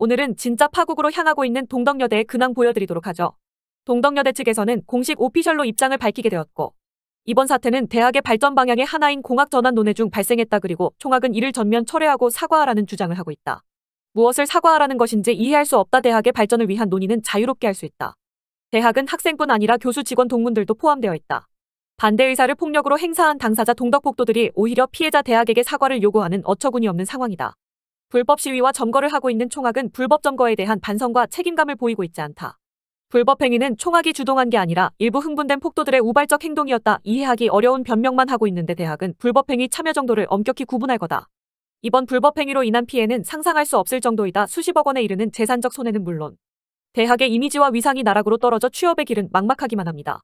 오늘은 진짜 파국으로 향하고 있는 동덕여대의 근황 보여드리도록 하죠. 동덕여대 측에서는 공식 오피셜로 입장을 밝히게 되었고 이번 사태는 대학의 발전 방향의 하나인 공학 전환 논의 중 발생했다 그리고 총학은 이를 전면 철회하고 사과하라는 주장을 하고 있다. 무엇을 사과하라는 것인지 이해할 수 없다 대학의 발전을 위한 논의는 자유롭게 할 수 있다. 대학은 학생뿐 아니라 교수 직원 동문들도 포함되어 있다. 반대 의사를 폭력으로 행사한 당사자 동덕복도들이 오히려 피해자 대학에게 사과를 요구하는 어처구니없는 상황이다. 불법 시위와 점거를 하고 있는 총학은 불법 점거에 대한 반성과 책임감을 보이고 있지 않다. 불법 행위는 총학이 주동한 게 아니라 일부 흥분된 폭도들의 우발적 행동이었다 이해하기 어려운 변명만 하고 있는데 대학은 불법 행위 참여 정도를 엄격히 구분할 거다. 이번 불법 행위로 인한 피해는 상상할 수 없을 정도이다 수십억 원에 이르는 재산적 손해는 물론 대학의 이미지와 위상이 나락으로 떨어져 취업의 길은 막막하기만 합니다.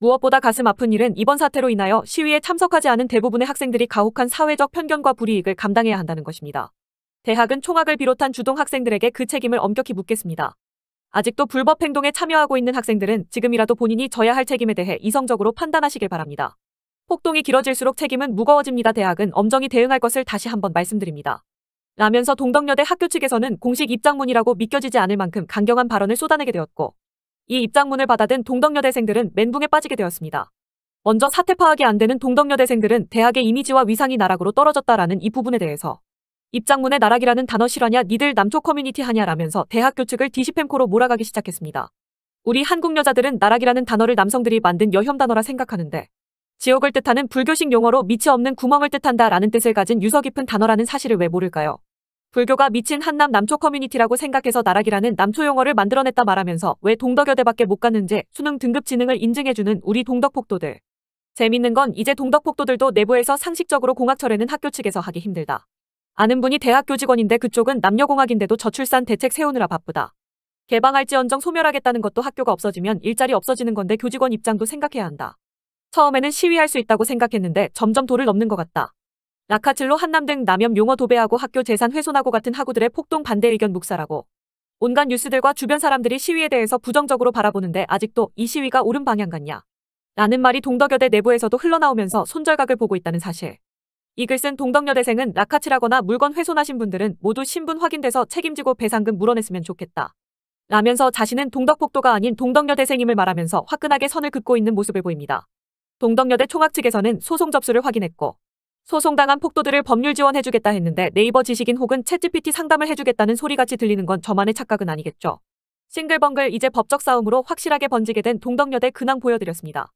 무엇보다 가슴 아픈 일은 이번 사태로 인하여 시위에 참석하지 않은 대부분의 학생들이 가혹한 사회적 편견과 불이익을 감당해야 한다는 것입니다. 대학은 총학을 비롯한 주동 학생들에게 그 책임을 엄격히 묻겠습니다. 아직도 불법 행동에 참여하고 있는 학생들은 지금이라도 본인이 져야 할 책임에 대해 이성적으로 판단하시길 바랍니다. 폭동이 길어질수록 책임은 무거워집니다. 대학은 엄정히 대응할 것을 다시 한번 말씀드립니다. 라면서 동덕여대 학교 측에서는 공식 입장문이라고 믿겨지지 않을 만큼 강경한 발언을 쏟아내게 되었고 이 입장문을 받아든 동덕여대생들은 멘붕에 빠지게 되었습니다. 먼저 사태 파악이 안 되는 동덕여대생들은 대학의 이미지와 위상이 나락으로 떨어졌다라는 이 부분에 대해서 입장문에 나락이라는 단어 실화냐 니들 남초 커뮤니티 하냐라면서 대학교 측을 디시팸코로 몰아가기 시작했습니다. 우리 한국 여자들은 나락이라는 단어를 남성들이 만든 여혐 단어라 생각하는데 지옥을 뜻하는 불교식 용어로 미치 없는 구멍을 뜻한다라는 뜻을 가진 유서 깊은 단어라는 사실을 왜 모를까요? 불교가 미친 한남 남초 커뮤니티라고 생각해서 나락이라는 남초 용어를 만들어냈다 말하면서 왜 동덕여대밖에 못 갔는지 수능 등급 지능을 인증해주는 우리 동덕폭도들. 재밌는 건 이제 동덕폭도들도 내부에서 상식적으로 공학 철회는 학교 측에서 하기 힘들다. 아는 분이 대학 교직원인데 그쪽은 남녀공학인데도 저출산 대책 세우느라 바쁘다. 개방할지언정 소멸하겠다는 것도 학교가 없어지면 일자리 없어지는 건데 교직원 입장도 생각해야 한다. 처음에는 시위할 수 있다고 생각했는데 점점 도를 넘는 것 같다. 라카질로 한남 등 남염 용어 도배하고 학교 재산 훼손하고 같은 학우들의 폭동 반대 의견 묵살하고 온갖 뉴스들과 주변 사람들이 시위에 대해서 부정적으로 바라보는데 아직도 이 시위가 옳은 방향 같냐. 라는 말이 동덕여대 내부에서도 흘러나오면서 손절각을 보고 있다는 사실. 이글쓴 동덕여대생은 낙하칠라거나 물건 훼손하신 분들은 모두 신분 확인돼서 책임지고 배상금 물어냈으면 좋겠다. 라면서 자신은 동덕폭도가 아닌 동덕여대생임을 말하면서 화끈하게 선을 긋고 있는 모습을 보입니다. 동덕여대 총학 측에서는 소송 접수를 확인했고 소송당한 폭도들을 법률 지원해주겠다 했는데 네이버 지식인 혹은 챗GPT 상담을 해주겠다는 소리같이 들리는 건 저만의 착각은 아니겠죠. 싱글벙글 이제 법적 싸움으로 확실하게 번지게 된 동덕여대 근황 보여드렸습니다.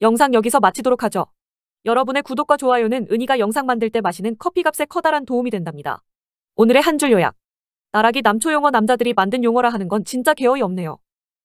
영상 여기서 마치도록 하죠. 여러분의 구독과 좋아요는 은희가 영상 만들 때 마시는 커피값에 커다란 도움이 된답니다. 오늘의 한 줄 요약. 나락이 남초 용어 남자들이 만든 용어라 하는 건 진짜 개어이 없네요.